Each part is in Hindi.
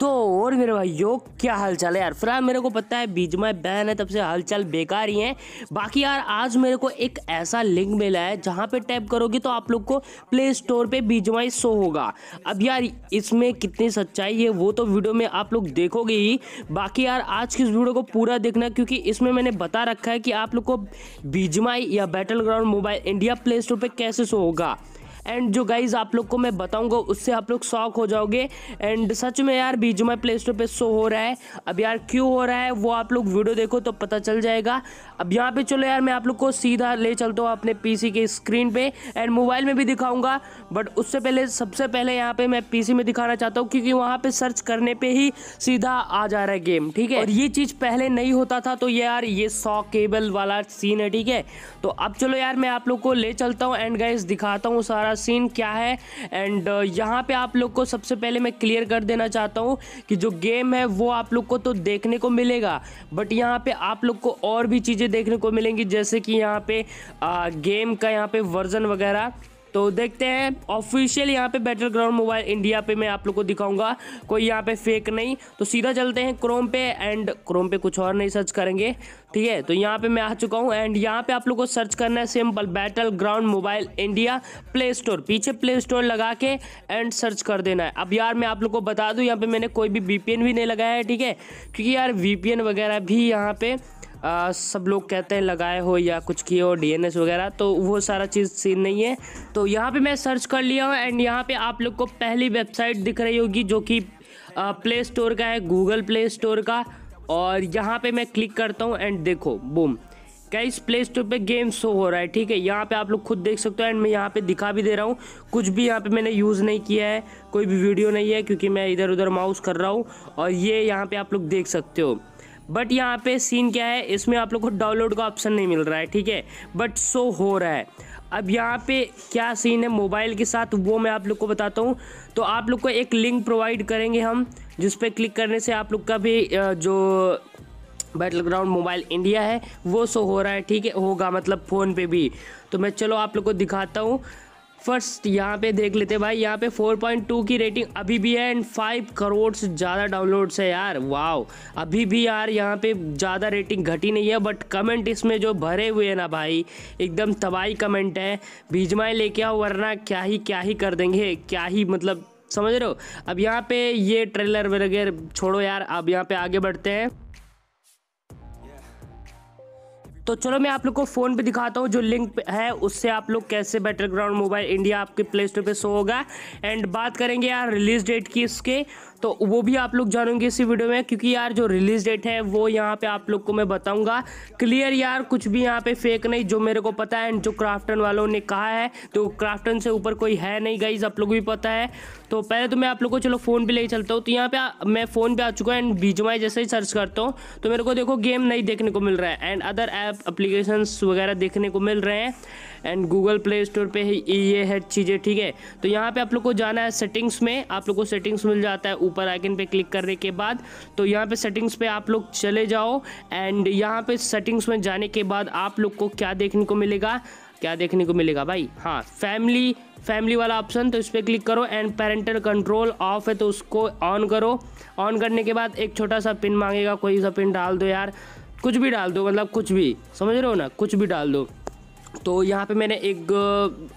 तो और मेरे भाइयों क्या हालचाल है यार फिलहाल मेरे को पता है माई बैन है तब से हालचाल बेकार ही है बाकी यार आज मेरे को एक ऐसा लिंक मिला है जहाँ पे टैप करोगे तो आप लोग को प्ले स्टोर पे माई शो होगा अब यार इसमें कितनी सच्चाई है वो तो वीडियो में आप लोग देखोगे ही बाकी यार आज की इस वीडियो को पूरा देखना क्योंकि इसमें मैंने बता रखा है कि आप लोग को बीजमय या battle ground mobile India play store पर कैसे शो होगा एंड जो गाइज आप लोग को मैं बताऊंगा उससे आप लोग शॉक हो जाओगे एंड सच में यार बीजू माई प्ले स्टोर पर शो हो रहा है अब यार क्यों हो रहा है वो आप लोग वीडियो देखो तो पता चल जाएगा अब यहाँ पे चलो यार मैं आप लोग को सीधा ले चलता हूँ अपने पीसी के स्क्रीन पे एंड मोबाइल में भी दिखाऊंगा बट उससे पहले सबसे पहले यहाँ पे मैं पीसी में दिखाना चाहता हूँ क्योंकि वहाँ पे सर्च करने पे ही सीधा आ जा रहा है गेम ठीक है और ये चीज़ पहले नहीं होता था तो ये यार ये सौ केबल वाला सीन है ठीक है तो अब चलो यार मैं आप लोग को ले चलता हूँ एंड गाइज दिखाता हूँ सारा सारा सीन क्या है एंड uh, यहाँ पे आप लोग को सबसे पहले मैं क्लियर कर देना चाहता हूँ कि जो गेम है वो आप लोग को तो देखने को मिलेगा बट यहाँ पे आप लोग को और भी चीज़ें देखने को मिलेंगी जैसे कि यहाँ पे आ, uh, गेम का यहाँ पे वर्जन वगैरह तो देखते हैं ऑफिशियल यहाँ पे बैटल ग्राउंड मोबाइल इंडिया पे मैं आप लोग को दिखाऊंगा कोई यहाँ पे फेक नहीं तो सीधा चलते हैं क्रोम पे एंड क्रोम पे कुछ और नहीं सर्च करेंगे ठीक है तो यहाँ पे मैं आ चुका हूँ एंड यहाँ पे आप लोग को सर्च करना है simple battle ground mobile India play store पीछे प्ले स्टोर लगा के एंड सर्च कर देना है अब यार मैं आप लोग को बता दूँ यहाँ पर मैंने कोई भी वी भी नहीं लगाया है ठीक है क्योंकि यार वी वगैरह भी यहाँ पर आ, सब लोग कहते हैं लगाए हो या कुछ किए हो डी वगैरह तो वो सारा चीज़ सीन नहीं है तो यहाँ पे मैं सर्च कर लिया हूँ एंड यहाँ पे आप लोग को पहली वेबसाइट दिख रही होगी जो कि प्ले स्टोर का है गूगल प्ले स्टोर का और यहाँ पे मैं क्लिक करता हूँ एंड देखो बूम क्या इस प्ले स्टोर पर गेम शो हो रहा है ठीक है यहाँ पे आप लोग खुद देख सकते हो एंड मैं यहाँ पे दिखा भी दे रहा हूँ कुछ भी यहाँ पे मैंने यूज़ नहीं किया है कोई भी वीडियो नहीं है क्योंकि मैं इधर उधर माउस कर रहा हूँ और ये यहाँ पे आप लोग देख सकते हो बट यहाँ पे सीन क्या है इसमें आप लोग को डाउनलोड का ऑप्शन नहीं मिल रहा है ठीक है बट सो हो रहा है अब यहाँ पे क्या सीन है मोबाइल के साथ वो मैं आप लोग को बताता हूँ तो आप लोग को एक लिंक प्रोवाइड करेंगे हम जिस पर क्लिक करने से आप लोग का भी जो बैटल ग्राउंड मोबाइल इंडिया है वो शो हो रहा है ठीक है होगा मतलब फ़ोन पे भी तो मैं चलो आप लोग को दिखाता हूँ फर्स्ट यहाँ पे देख लेते हैं भाई यहाँ पे 4.2 की रेटिंग अभी भी है एंड 5 करोड़ से ज़्यादा डाउनलोड्स है यार वाव अभी भी यार यहाँ पे ज़्यादा रेटिंग घटी नहीं है बट कमेंट इसमें जो भरे हुए हैं ना भाई एकदम तबाही कमेंट है भीजमाएँ लेके आओ वरना क्या ही क्या ही कर देंगे क्या ही मतलब समझ रहे हो अब यहाँ पे ये ट्रेलर वगैरह छोड़ो यार अब यहाँ पे आगे बढ़ते हैं तो चलो मैं आप लोग को फ़ोन पे दिखाता हूँ जो लिंक है उससे आप लोग कैसे बैटल ग्राउंड मोबाइल इंडिया आपके प्ले स्टोर पर शो होगा एंड बात करेंगे यार रिलीज डेट की इसके तो वो भी आप लोग जानोगे इसी वीडियो में क्योंकि यार जो रिलीज डेट है वो यहाँ पे आप लोग को मैं बताऊंगा क्लियर यार कुछ भी यहाँ पे फेक नहीं जो मेरे को पता है एंड जो क्राफ्टन वालों ने कहा है तो क्राफ्टन से ऊपर कोई है नहीं गाइज आप लोग भी पता है तो पहले तो मैं आप लोग को चलो फ़ोन पे ले चलता हूँ तो यहाँ पे मैं फ़ोन पे आ चुका हूँ एंड बीजमाई जैसे ही सर्च करता हूँ तो मेरे को देखो गेम नहीं देखने को मिल रहा है एंड अदर ऐप अप्लीकेशंस वगैरह देखने को मिल रहे हैं एंड गूगल प्ले स्टोर पे ही ये है चीज़ें ठीक है तो यहाँ पे आप लोग को जाना है सेटिंग्स में आप लोग को सेटिंग्स मिल जाता है ऊपर आइकन पे क्लिक करने के बाद तो यहाँ पे सेटिंग्स पे आप लोग चले जाओ एंड यहाँ पे सेटिंग्स में जाने के बाद आप लोग को क्या देखने को मिलेगा क्या देखने को मिलेगा भाई हाँ फैमिली फैमिली वाला ऑप्शन तो इस पर क्लिक करो एंड पेरेंटल कंट्रोल ऑफ है तो उसको ऑन करो ऑन करने के बाद एक छोटा सा पिन मांगेगा कोई सा पिन डाल दो यार कुछ भी डाल दो मतलब कुछ भी समझ रहे हो ना कुछ भी डाल दो तो यहाँ पे मैंने एक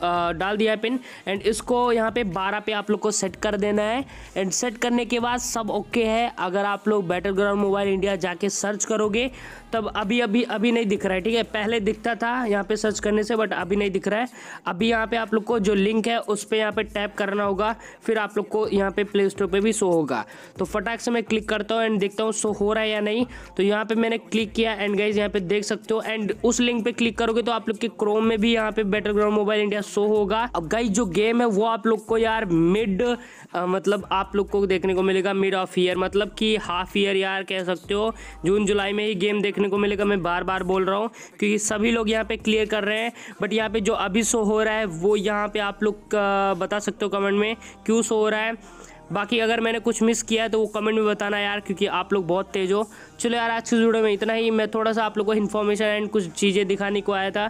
आ, डाल दिया है पिन एंड इसको यहाँ पे 12 पे आप लोग को सेट कर देना है एंड सेट करने के बाद सब ओके है अगर आप लोग बैटल ग्राउंड मोबाइल इंडिया जाके सर्च करोगे तब अभी अभी अभी नहीं दिख रहा है ठीक है पहले दिखता था यहाँ पे सर्च करने से बट अभी नहीं दिख रहा है अभी यहाँ पे आप लोग को जो लिंक है उस पर यहाँ पर टैप करना होगा फिर आप लोग को यहाँ पे प्ले स्टोर पर भी शो होगा तो फटाक से मैं क्लिक करता हूँ एंड देखता हूँ शो हो रहा है या नहीं तो यहाँ पर मैंने क्लिक किया एंड गाइज यहाँ पर देख सकते हो एंड उस लिंक पर क्लिक करोगे तो आप लोग के क्रोम में भी यहाँ पे battle ground mobile India show होगा अब गाइज जो गेम है वो आप लोग को यार मिड मतलब आप लोग को देखने को मिलेगा मिड ऑफ ईयर मतलब कि हाफ ईयर यार कह सकते हो जून जुलाई में ही गेम देखने को मिलेगा मैं बार बार बोल रहा हूँ क्योंकि सभी लोग यहाँ पे क्लियर कर रहे हैं बट यहाँ पे जो अभी शो हो रहा है वो यहाँ पे आप लोग बता सकते हो कमेंट में क्यों शो हो रहा है बाकी अगर मैंने कुछ मिस किया है तो वो कमेंट में बताना यार क्योंकि आप लोग बहुत तेज हो चलो यार आज के वीडियो में इतना ही मैं थोड़ा सा आप लोग को इन्फॉर्मेशन एंड कुछ चीज़ें दिखाने को आया था